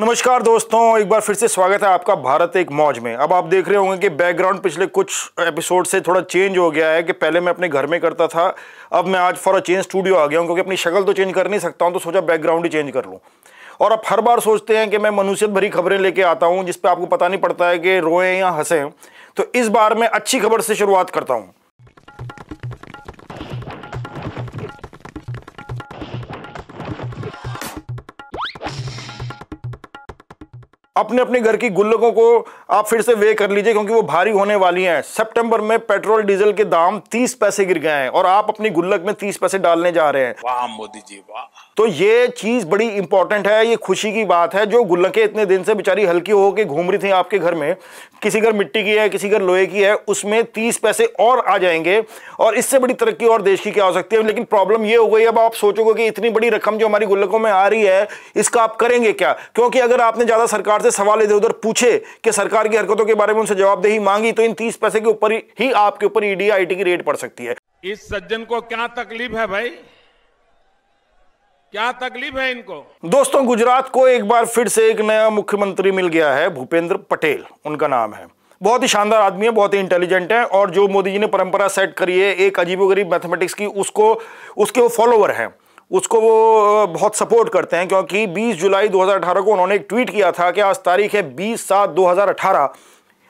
नमस्कार दोस्तों एक बार फिर से स्वागत है आपका भारत एक मौज में अब आप देख रहे होंगे कि बैकग्राउंड पिछले कुछ एपिसोड से थोड़ा चेंज हो गया है कि पहले मैं अपने घर में करता था अब मैं आज फॉर अ चेंज स्टूडियो आ गया हूँ क्योंकि अपनी शक्ल तो चेंज कर नहीं सकता हूँ तो सोचा बैकग्राउंड ही चेंज कर लूँ और आप हर बार सोचते हैं कि मैं मनुष्यत भरी खबरें लेके आता हूँ जिस पर आपको पता नहीं पड़ता है कि रोएँ या हंसें तो इस बार मैं अच्छी खबर से शुरुआत करता हूँ अपने अपने घर की गुल्लकों को आप फिर से वे कर लीजिए क्योंकि वो भारी होने वाली हैं सितंबर में पेट्रोल डीजल के दाम 30 पैसे गिर गए हैं और आप अपनी गुल्लक में 30 पैसे डालने जा रहे हैं वाह मोदी जी वाह तो ये चीज बड़ी इंपॉर्टेंट है ये खुशी की बात है जो गुल्लकें इतने दिन से बेचारी हल्की होकर घूम रही थी आपके घर में किसी घर मिट्टी की है किसी घर लोहे की है उसमें तीस पैसे और आ जाएंगे और इससे बड़ी तरक्की और देश की क्या हो सकती है लेकिन प्रॉब्लम ये हो गई अब आप सोचोगे कि इतनी बड़ी रकम जो हमारी गुल्लकों में आ रही है इसका आप करेंगे क्या क्योंकि अगर आपने ज्यादा सरकार से सवाल इधर उधर पूछे कि सरकार सरकार की हरकतों के बारे में उनसे जवाबदेही मांगी तो इन तीस पैसे के ऊपर ही आपके ऊपर ईडी e आई की रेट पड़ सकती है इस सज्जन को क्या तकलीफ है भाई क्या तकलीफ है इनको दोस्तों गुजरात को एक बार फिर से एक नया मुख्यमंत्री मिल गया है भूपेंद्र पटेल उनका नाम है बहुत ही शानदार आदमी है बहुत ही इंटेलिजेंट है और जो मोदी जी ने परंपरा सेट करी है एक अजीबोगरीब मैथमेटिक्स की उसको उसके वो फॉलोवर हैं उसको वो बहुत सपोर्ट करते हैं क्योंकि 20 जुलाई 2018 को उन्होंने एक ट्वीट किया था कि आज तारीख है 20 सात 2018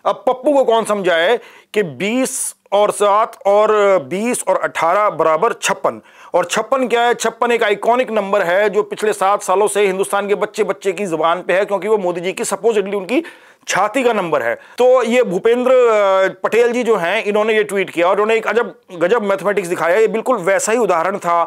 अब पप्पू को कौन समझाए कि 20 और सात और 20 और 18 बराबर छप्पन और छप्पन क्या है छप्पन एक आइकॉनिक नंबर है जो पिछले सात सालों से हिंदुस्तान के बच्चे बच्चे की जुबान पे है क्योंकि वो मोदी जी की सपोजिटली उनकी छाती का नंबर है तो ये भूपेंद्र पटेल जी जो हैं इन्होंने ये ट्वीट किया और उन्होंने एक अजब गजब मैथमेटिक्स दिखाया ये बिल्कुल वैसा ही उदाहरण था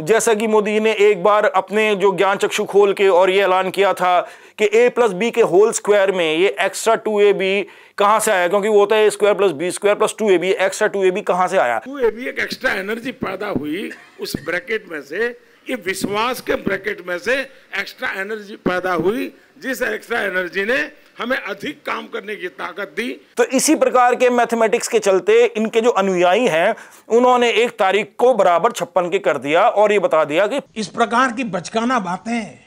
जैसा कि मोदी जी ने एक बार अपने जो ज्ञान चक्षु खोल के और ये ऐलान किया था कि ए प्लस बी के होल स्क्वायर में ये एक्स्ट्रा टू ए बी कहाँ से आया क्योंकि वो होता है square plus B square plus two A B extra two A B कहाँ से आया टू ए बी एक एक्स्ट्रा एनर्जी पैदा हुई उस ब्रैकेट में से ये विश्वास के ब्रैकेट में से एक्स्ट्रा एनर्जी पैदा हुई जिस एक्स्ट्रा एनर्जी ने हमें अधिक काम करने की ताकत दी तो इसी प्रकार के मैथमेटिक्स के चलते इनके जो अनुयायी हैं उन्होंने एक तारीख को बराबर छप्पन के कर दिया और ये बता दिया कि इस प्रकार की बचकाना बातें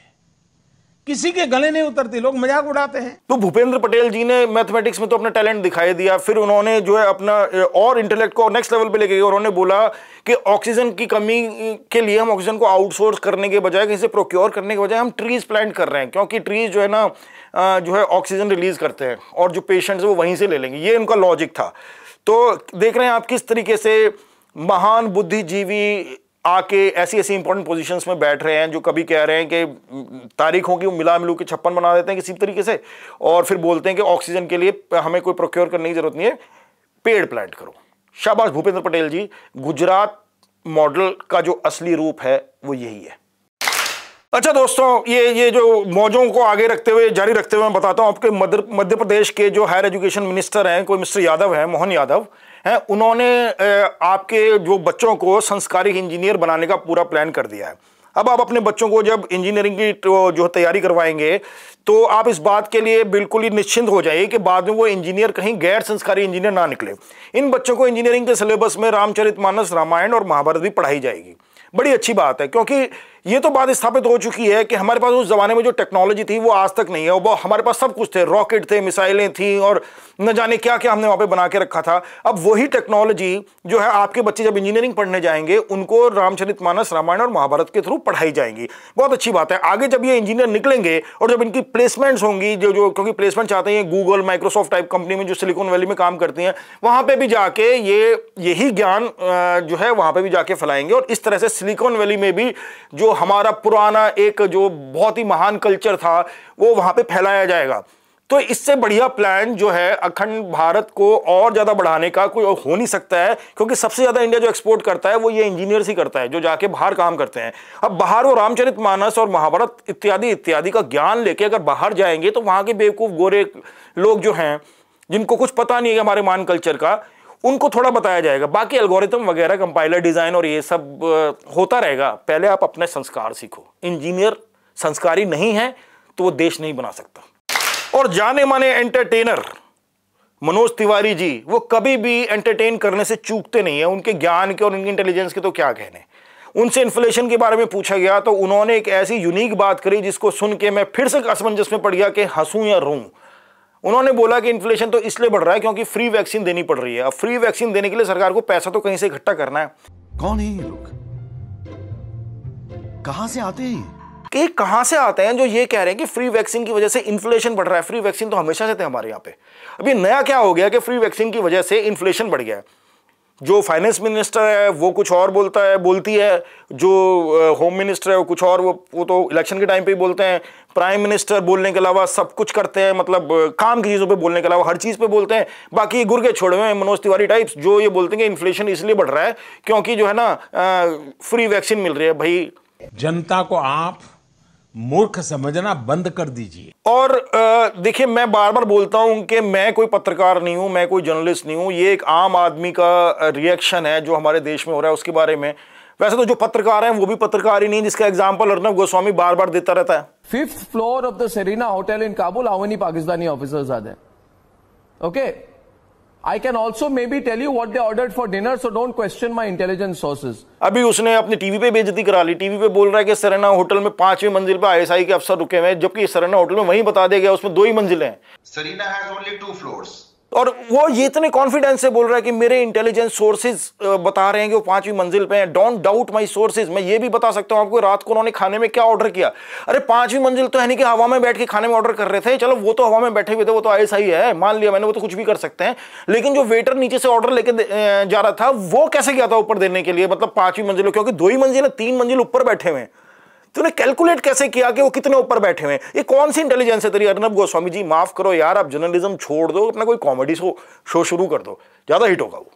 किसी के गले नहीं उतरती लोग मजाक उड़ाते हैं तो भूपेंद्र पटेल जी ने मैथमेटिक्स में तो अपना टैलेंट दिखाई दिया फिर उन्होंने जो है अपना और इंटेलेक्ट को नेक्स्ट लेवल पे लेके गए उन्होंने बोला कि ऑक्सीजन की कमी के लिए हम ऑक्सीजन को आउटसोर्स करने के बजाय इसे प्रोक्योर करने के बजाय हम ट्रीज प्लांट कर रहे हैं क्योंकि ट्रीज जो है ना जो है ऑक्सीजन रिलीज करते हैं और जो पेशेंट्स है वो वहीं से ले लेंगे ये उनका लॉजिक था तो देख रहे हैं आप किस तरीके से महान बुद्धिजीवी आके ऐसी ऐसी इंपॉर्टेंट पोजीशंस में बैठ रहे हैं जो कभी कह रहे हैं कि तारीखों की मिला मिलू के छप्पन बना देते हैं किसी तरीके से और फिर बोलते हैं कि ऑक्सीजन के लिए हमें कोई प्रोक्योर करने की जरूरत नहीं है पेड़ प्लांट करो शाबाश भूपेंद्र पटेल जी गुजरात मॉडल का जो असली रूप है वो यही है अच्छा दोस्तों ये ये जो मौजों को आगे रखते हुए जारी रखते हुए मैं बताता हूँ आपके मध्य मध्य प्रदेश के जो हायर एजुकेशन मिनिस्टर हैं कोई मिस्टर यादव हैं मोहन यादव हैं उन्होंने आपके जो बच्चों को संस्कारी इंजीनियर बनाने का पूरा प्लान कर दिया है अब आप अपने बच्चों को जब इंजीनियरिंग की तो जो तैयारी करवाएंगे तो आप इस बात के लिए बिल्कुल ही निश्चिंत हो जाइए कि बाद में वो इंजीनियर कहीं गैर संस्कारी इंजीनियर ना निकले इन बच्चों को इंजीनियरिंग के सिलेबस में रामचरितमानस रामायण और महाभारत भी पढ़ाई जाएगी बड़ी अच्छी बात है क्योंकि ये तो बात स्थापित हो चुकी है कि हमारे पास उस ज़माने में जो टेक्नोलॉजी थी वो आज तक नहीं है वो हमारे पास सब कुछ थे रॉकेट थे मिसाइलें थी और न जाने क्या क्या हमने वहाँ पे बना के रखा था अब वही टेक्नोलॉजी जो है आपके बच्चे जब इंजीनियरिंग पढ़ने जाएंगे उनको रामचरित मानस रामायण और महाभारत के थ्रू पढ़ाई जाएंगी बहुत अच्छी बात है आगे जब ये इंजीनियर निकलेंगे और जब इनकी प्लेसमेंट्स होंगी जो जो क्योंकि प्लेसमेंट चाहते हैं गूगल माइक्रोसॉफ्ट टाइप कंपनी में जो सिलिकॉन वैली में काम करती हैं वहाँ पर भी जाके ये यही ज्ञान जो है वहाँ पर भी जाके फैलाएंगे और इस तरह से सिलिकॉन वैली में भी जो हमारा पुराना एक जो बहुत ही महान कल्चर था वो वहां पे फैलाया जाएगा तो इससे बढ़िया प्लान जो है अखंड भारत को और ज़्यादा बढ़ाने का कोई हो नहीं सकता है क्योंकि सबसे ज़्यादा इंडिया जो एक्सपोर्ट करता है वो ये इंजीनियर्स ही करता है जो जाके बाहर काम करते हैं अब बाहर वो रामचरित मानस और महाभारत इत्यादि इत्यादि का ज्ञान लेके अगर बाहर जाएंगे तो वहां के बेवकूफ़ गोरे लोग जो हैं जिनको कुछ पता नहीं है हमारे मान कल्चर का उनको थोड़ा बताया जाएगा बाकी एल्गोरिथम वगैरह कंपाइलर डिज़ाइन और ये सब होता रहेगा पहले आप अपने संस्कार सीखो इंजीनियर संस्कारी नहीं है तो वो देश नहीं बना सकता और जाने माने एंटरटेनर मनोज तिवारी जी वो कभी भी एंटरटेन करने से चूकते नहीं है उनके ज्ञान के और उनकी इंटेलिजेंस के तो क्या कहने उनसे इन्फ्लेशन के बारे में पूछा गया तो उन्होंने एक ऐसी यूनिक बात करी जिसको सुन के मैं फिर से असमंजस में पड़ गया कि हंसूँ या रूँ उन्होंने बोला कि इन्फ्लेशन तो इसलिए बढ़ रहा है क्योंकि फ्री वैक्सीन देनी पड़ रही है अब फ्री वैक्सीन देने के लिए सरकार को पैसा तो कहीं से इकट्ठा करना है कौन है ये लोग कहां से आते हैं कि कहां से आते हैं जो ये कह रहे हैं कि फ्री वैक्सीन की वजह से इन्फ्लेशन बढ़ रहा है फ्री वैक्सीन तो हमेशा से थे हमारे यहाँ पे अभी नया क्या हो गया कि फ्री वैक्सीन की वजह से इन्फ्लेशन बढ़ गया है जो फाइनेंस मिनिस्टर है वो कुछ और बोलता है बोलती है जो होम मिनिस्टर है वो कुछ और वो वो तो इलेक्शन के टाइम पे ही बोलते हैं प्राइम मिनिस्टर बोलने के अलावा सब कुछ करते हैं मतलब काम की चीज़ों पे बोलने के अलावा हर चीज़ पे बोलते हैं बाकी के छोड़े हुए हैं मनोज तिवारी टाइप्स जो ये बोलते हैं कि इन्फ्लेशन इसलिए बढ़ रहा है क्योंकि जो है ना फ्री वैक्सीन मिल रही है भाई जनता को आप मूर्ख समझना बंद कर दीजिए और देखिए मैं बार बार बोलता हूं कि मैं कोई पत्रकार नहीं हूं मैं कोई जर्नलिस्ट नहीं हूं ये एक आम आदमी का रिएक्शन है जो हमारे देश में हो रहा है उसके बारे में वैसे तो जो पत्रकार हैं वो भी पत्रकार ही नहीं जिसका एग्जाम्पल अर्नब गोस्वामी बार बार देता रहता है fifth floor of the Serena hotel in Kabul Pakistani officers आदे okay I can also may be tell you what they order for dinner so don't question my intelligence sources अभी उसने अपनी टीवी पे बेजती करा ली टीवी पे बोल रहा है कि सरना होटल में पांचवी मंजिल पे आईएसआई के अफसर रुके हुए हैं जबकि सरना होटल में वहीं बता दिया गया उसमें दो ही मंजिल है Serena has only two floors और वो ये इतने कॉन्फिडेंस से बोल रहा है कि मेरे इंटेलिजेंस सोर्सेज बता रहे हैं कि वो पांचवी मंजिल पे हैं डोंट डाउट माय सोर्सेज मैं ये भी बता सकता हूं आपको रात को उन्होंने खाने में क्या ऑर्डर किया अरे पांचवी मंजिल तो है नहीं कि हवा में बैठ के खाने में ऑर्डर कर रहे थे चलो वो तो हवा में बैठे हुए थे वो तो ऐसा ही है मान लिया मैंने वो तो कुछ भी कर सकते हैं लेकिन जो वेटर नीचे से ऑर्डर लेके जा रहा था वो कैसे गया था ऊपर देने के लिए मतलब पांचवी मंजिल क्योंकि दो ही मंजिल है तीन मंजिल ऊपर बैठे हुए हैं तूने कैलकुलेट कैसे किया कि वो कितने ऊपर बैठे हुए ये कौन सी इंटेलिजेंस है तेरी अर्नब गोस्वामी जी माफ करो यार आप जर्नलिज्म छोड़ दो अपना कोई कॉमेडी शो शो शुरू कर दो ज्यादा हिट होगा वो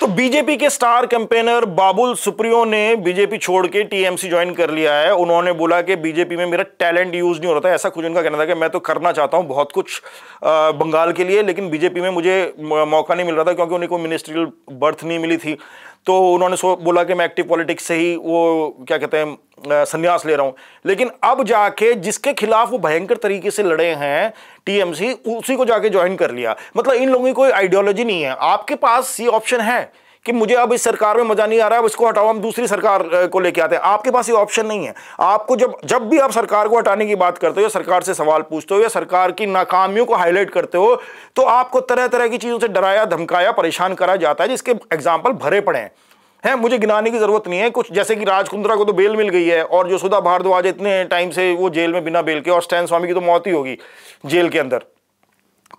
तो बीजेपी के स्टार कैंपेनर बाबुल सुप्रियो ने बीजेपी छोड़ के टीएमसी ज्वाइन कर लिया है उन्होंने बोला कि बीजेपी में मेरा टैलेंट यूज नहीं हो रहा था ऐसा कुछ उनका कहना था कि मैं तो करना चाहता हूं बहुत कुछ बंगाल के लिए लेकिन बीजेपी में मुझे मौका नहीं मिल रहा था क्योंकि उन्हें कोई मिनिस्ट्रियल बर्थ नहीं मिली थी तो उन्होंने सो बोला कि मैं एक्टिव पॉलिटिक्स से ही वो क्या कहते हैं संन्यास ले रहा हूँ लेकिन अब जाके जिसके खिलाफ वो भयंकर तरीके से लड़े हैं टीएमसी उसी को जाके ज्वाइन कर लिया मतलब इन लोगों की कोई आइडियोलॉजी नहीं है आपके पास ये ऑप्शन है कि मुझे अब इस सरकार में मजा नहीं आ रहा है अब इसको हटाओ हम दूसरी सरकार को लेके आते हैं आपके पास ये ऑप्शन नहीं है आपको जब जब भी आप सरकार को हटाने की बात करते हो या सरकार से सवाल पूछते हो या सरकार की नाकामियों को हाईलाइट करते हो तो आपको तरह तरह की चीज़ों से डराया धमकाया परेशान करा जाता है जिसके एग्जाम्पल भरे पड़े हैं है मुझे गिनाने की जरूरत नहीं है कुछ जैसे कि राजकुंद्रा को तो बेल मिल गई है और जो सुधा भारद्वाज इतने टाइम से वो जेल में बिना बेल के और स्टैन स्वामी की तो मौत ही होगी जेल के अंदर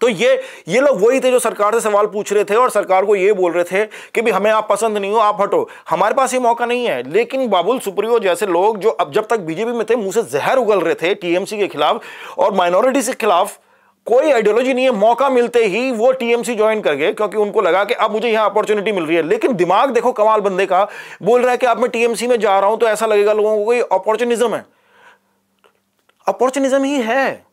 तो ये ये लोग वही थे जो सरकार से सवाल पूछ रहे थे और सरकार को ये बोल रहे थे कि भी हमें आप पसंद नहीं हो आप हटो हमारे पास ये मौका नहीं है लेकिन बाबुल सुप्रियो जैसे लोग जो अब जब तक बीजेपी में थे मुंह से जहर उगल रहे थे टीएमसी के खिलाफ और माइनॉरिटी के खिलाफ कोई आइडियोलॉजी नहीं है मौका मिलते ही वो टीएमसी ज्वाइन कर गए क्योंकि उनको लगा कि अब मुझे यहां अपॉर्चुनिटी मिल रही है लेकिन दिमाग देखो कमाल बंदे का बोल रहा है कि अब मैं टीएमसी में जा रहा हूं तो ऐसा लगेगा लोगों को अपॉर्चुनिज्म है अपॉर्चुनिज्म ही है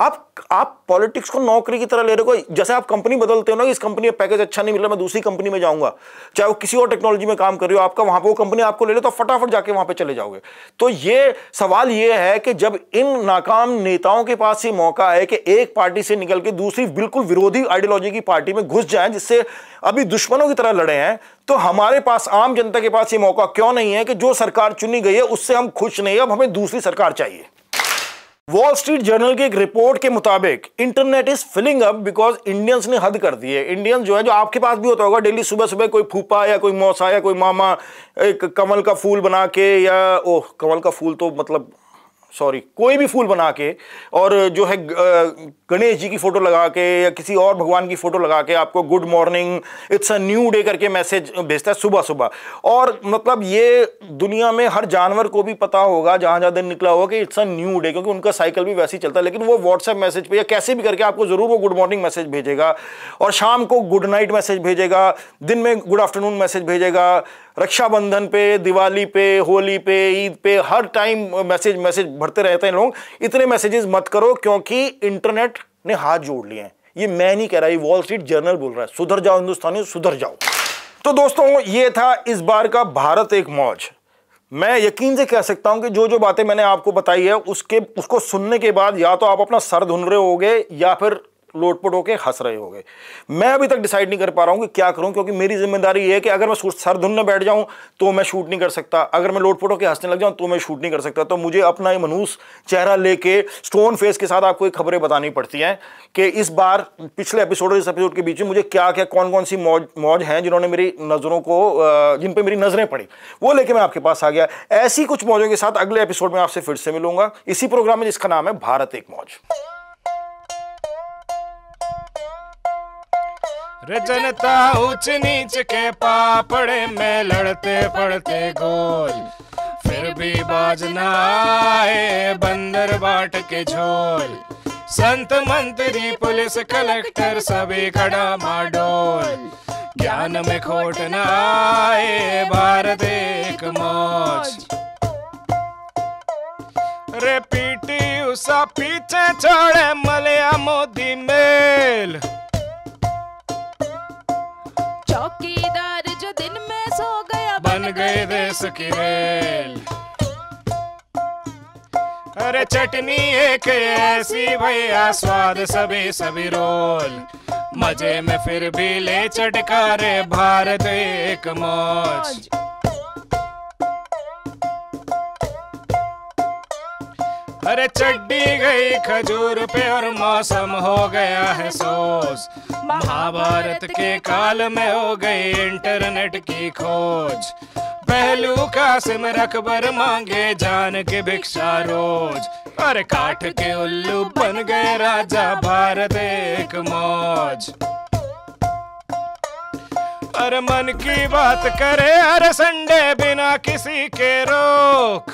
आप आप पॉलिटिक्स को नौकरी की तरह ले रहे हो जैसे आप कंपनी बदलते हो ना इस कंपनी में पैकेज अच्छा नहीं मिल रहा मैं दूसरी कंपनी में जाऊंगा चाहे वो किसी और टेक्नोलॉजी में काम कर रही हो आपका वहां पर वो कंपनी आपको ले ले तो फटाफट जाके वहां पे चले जाओगे तो ये सवाल ये है कि जब इन नाकाम नेताओं के पास ये मौका है कि एक पार्टी से निकल के दूसरी बिल्कुल विरोधी आइडियोलॉजी की पार्टी में घुस जाए जिससे अभी दुश्मनों की तरह लड़े हैं तो हमारे पास आम जनता के पास ये मौका क्यों नहीं है कि जो सरकार चुनी गई है उससे हम खुश नहीं है अब हमें दूसरी सरकार चाहिए वॉल स्ट्रीट जर्नल की एक रिपोर्ट के मुताबिक internet is filling up because Indians ने हद कर दी है इंडियंस जो है जो आपके पास भी होता होगा डेली सुबह सुबह कोई फूफा या कोई मौसा या कोई मामा एक कमल का फूल बना के या ओह कमल का फूल तो मतलब सॉरी कोई भी फूल बना के और जो है गणेश जी की फ़ोटो लगा के या किसी और भगवान की फ़ोटो लगा के आपको good morning it's a new day करके मैसेज भेजता है सुबह सुबह और मतलब ये दुनिया में हर जानवर को भी पता होगा जहाँ जहाँ दिन निकला होगा कि इट्स अ न्यू डे क्योंकि उनका साइकिल भी वैसे ही चलता है लेकिन वो व्हाट्सएप मैसेज पर या कैसे भी करके आपको ज़रूर वो गुड मॉर्निंग मैसेज भेजेगा और शाम को गुड नाइट मैसेज भेजेगा दिन में गुड आफ्टरनून मैसेज भेजेगा रक्षाबंधन पे दिवाली पे होली पे ईद पे हर टाइम मैसेज मैसेज भरते रहते हैं लोग इतने मैसेजेस मत करो क्योंकि इंटरनेट ने हाथ जोड़ लिए हैं ये मैं नहीं कह रहा ये वॉल स्ट्रीट जर्नल बोल रहा है सुधर जाओ हिंदुस्तानी सुधर जाओ तो दोस्तों ये था इस बार का भारत एक मौज मैं यकीन से कह सकता हूं कि जो जो बातें मैंने आपको बताई है उसके उसको सुनने के बाद या तो आप अपना सर धुन रहे होगे या फिर लोटपोट होकर हंस रहे होंगे मैं अभी तक डिसाइड नहीं कर पा रहा हूँ कि क्या करूँ क्योंकि मेरी जिम्मेदारी है कि अगर मैं सर धुन में बैठ जाऊँ तो मैं शूट नहीं कर सकता अगर मैं लोटपोट होकर हंसने लग जाऊँ तो मैं शूट नहीं कर सकता तो मुझे अपना ये मनूस चेहरा लेके स्टोन फेस के साथ आपको एक खबरें बतानी पड़ती हैं कि इस बार पिछले एपिसोड और इस एपिसोड के बीच में मुझे क्या क्या कौन कौन सी मौज मौज हैं जिन्होंने मेरी नज़रों को जिन पर मेरी नज़रें पड़ी वो लेके मैं आपके पास आ गया ऐसी कुछ मौजों के साथ अगले एपिसोड में आपसे फिर से मिलूंगा इसी प्रोग्राम में जिसका नाम है भारत एक मौज रजनता जनता ऊंच नीच के पापड़े में लड़ते पड़ते गोल फिर भी बाजना आए बंदर बाट के झोल संत मंत्री पुलिस कलेक्टर सभी खड़ा माडोल ज्ञान में खोट न आए भारत देख मौज रे पीटी उसा पीछे छोड़े मलया मोदी मेल चौकीदार जो दिन में सो गया बन गए देश की रेल अरे चटनी एक ऐसी भैया स्वाद सभी सभी रोल मजे में फिर भी ले चटकारे भारत एक मौज अरे चड्डी गई खजूर पे और मौसम हो गया है सोस महाभारत के काल में हो गई इंटरनेट की खोज पहलू का सिमर अकबर मांगे जान के भिक्षा रोज और काट के उल्लू बन गए राजा भारत एक मौज और मन की बात करे हर संडे बिना किसी के रोक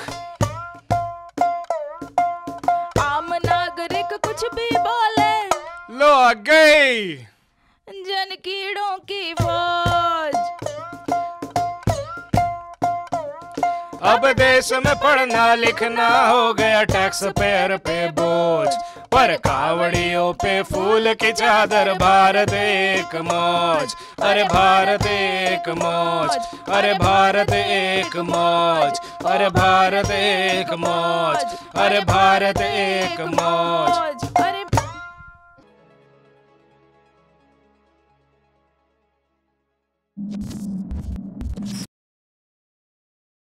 आम नागरिक कुछ भी बोले लो आ गई जन कीड़ों की फौज अब देश में पढ़ना लिखना हो गया टैक्स पेयर पे बोझ पर कावड़ियों पे फूल की चादर भारत एक मौज अरे भारत एक मौज अरे भारत एक मौज अरे भारत एक मौज अरे भारत एक मौज अरे you